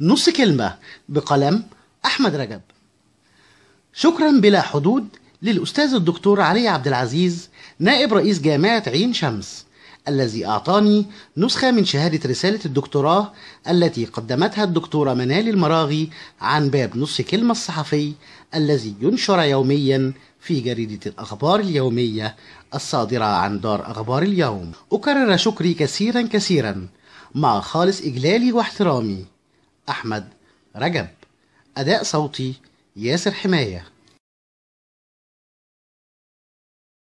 نص كلمة بقلم أحمد رجب شكرا بلا حدود للأستاذ الدكتور علي عبد العزيز نائب رئيس جامعة عين شمس الذي أعطاني نسخة من شهادة رسالة الدكتوراه التي قدمتها الدكتورة منال المراغي عن باب نص كلمة الصحفي الذي ينشر يوميا في جريدة الأخبار اليومية الصادرة عن دار أخبار اليوم أكرر شكري كثيرا كثيرا مع خالص إجلالي واحترامي أحمد رجب أداء صوتي ياسر حماية